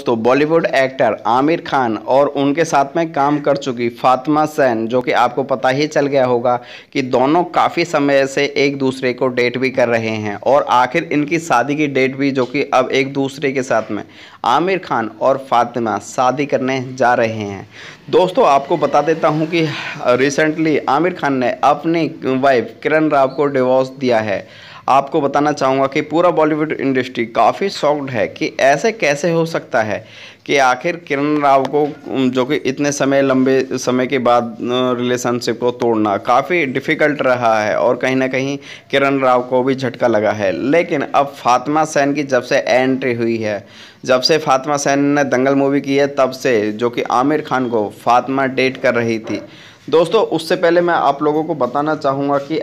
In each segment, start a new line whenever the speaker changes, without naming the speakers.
दोस्तों बॉलीवुड एक्टर आमिर खान और उनके साथ में काम कर चुकी फातिमा सैन जो कि आपको पता ही चल गया होगा कि दोनों काफ़ी समय से एक दूसरे को डेट भी कर रहे हैं और आखिर इनकी शादी की डेट भी जो कि अब एक दूसरे के साथ में आमिर खान और फातिमा शादी करने जा रहे हैं दोस्तों आपको बता देता हूँ कि रिसेंटली आमिर खान ने अपनी वाइफ किरण राव को डिवोर्स दिया है आपको बताना चाहूँगा कि पूरा बॉलीवुड इंडस्ट्री काफ़ी शॉक्ड है कि ऐसे कैसे हो सकता है कि आखिर किरण राव को जो कि इतने समय लंबे समय के बाद रिलेशनशिप को तोड़ना काफ़ी डिफ़िकल्ट रहा है और कहीं ना कहीं किरण राव को भी झटका लगा है लेकिन अब फातिमा सैन की जब से एंट्री हुई है जब से फातिमा सैन ने दंगल मूवी की है तब से जो कि आमिर खान को फातिमा डेट कर रही थी दोस्तों उससे पहले मैं आप लोगों को बताना चाहूँगा कि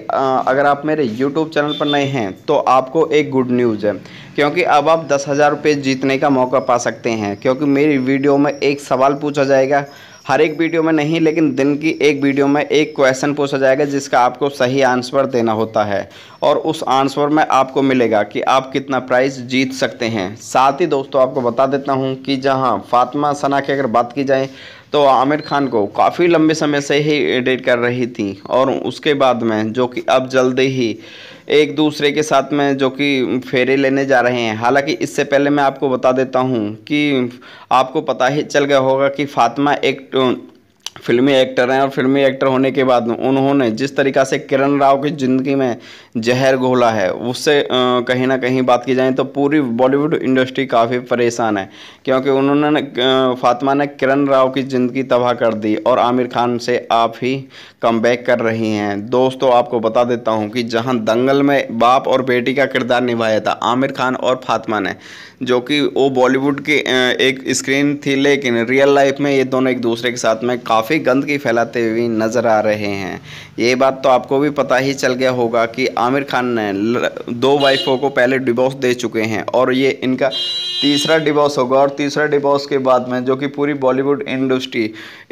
अगर आप मेरे YouTube चैनल पर नए हैं तो आपको एक गुड न्यूज़ है क्योंकि अब आप दस हज़ार रुपये जीतने का मौका पा सकते हैं क्योंकि मेरी वीडियो में एक सवाल पूछा जाएगा हर एक वीडियो में नहीं लेकिन दिन की एक वीडियो में एक क्वेश्चन पूछा जाएगा जिसका आपको सही आंसर देना होता है और उस आंसर में आपको मिलेगा कि आप कितना प्राइस जीत सकते हैं साथ ही दोस्तों आपको बता देता हूं कि जहां फातिमा सना की अगर बात की जाए तो आमिर खान को काफ़ी लंबे समय से ही एडिट कर रही थी और उसके बाद में जो कि अब जल्दी ही एक दूसरे के साथ में जो कि फेरे लेने जा रहे हैं हालांकि इससे पहले मैं आपको बता देता हूं कि आपको पता ही चल गया होगा कि फातिमा एक फिल्मी एक्टर हैं और फिल्मी एक्टर होने के बाद उन्होंने जिस तरीका से किरण राव की ज़िंदगी में जहर घोला है उससे कहीं ना कहीं बात की जाए तो पूरी बॉलीवुड इंडस्ट्री काफ़ी परेशान है क्योंकि उन्होंने फातिमा ने किरण राव की ज़िंदगी तबाह कर दी और आमिर खान से आप ही कम कर रही हैं दोस्तों आपको बता देता हूँ कि जहाँ दंगल में बाप और बेटी का किरदार निभाया था आमिर खान और फातिमा ने जो कि वो बॉलीवुड की एक स्क्रीन थी लेकिन रियल लाइफ में ये दोनों एक दूसरे के साथ में काफ़ी भी गंदगी फैलाते हुए नज़र आ रहे हैं ये बात तो आपको भी पता ही चल गया होगा कि आमिर खान ने दो वाइफों को पहले डिवोर्स दे चुके हैं और ये इनका तीसरा डिवोर्स होगा और तीसरा डिवोर्स के बाद में जो कि पूरी बॉलीवुड इंडस्ट्री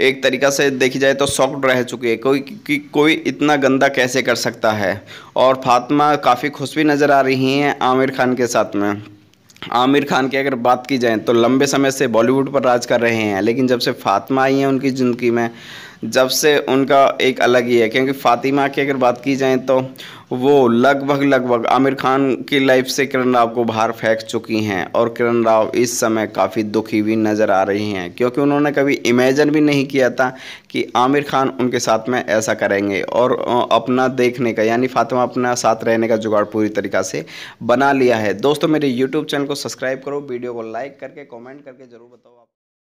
एक तरीका से देखी जाए तो सॉफ्ट रह चुकी है कोई कि कोई इतना गंदा कैसे कर सकता है और फातिमा काफ़ी खुश भी नज़र आ रही हैं आमिर खान के साथ में आमिर खान की अगर बात की जाए तो लंबे समय से बॉलीवुड पर राज कर रहे हैं लेकिन जब से फातमा आई हैं उनकी ज़िंदगी में जब से उनका एक अलग ही है क्योंकि फ़ातिमा की अगर बात की जाए तो वो लगभग लगभग आमिर खान की लाइफ से किरण राव को बाहर फेंक चुकी हैं और किरण राव इस समय काफ़ी दुखी भी नज़र आ रही हैं क्योंकि उन्होंने कभी इमेजन भी नहीं किया था कि आमिर खान उनके साथ में ऐसा करेंगे और अपना देखने का यानी फातिमा अपना साथ रहने का जुगाड़ पूरी तरीक़ा से बना लिया है दोस्तों मेरे यूट्यूब चैनल को सब्सक्राइब करो वीडियो को लाइक करके कॉमेंट करके ज़रूर बताओ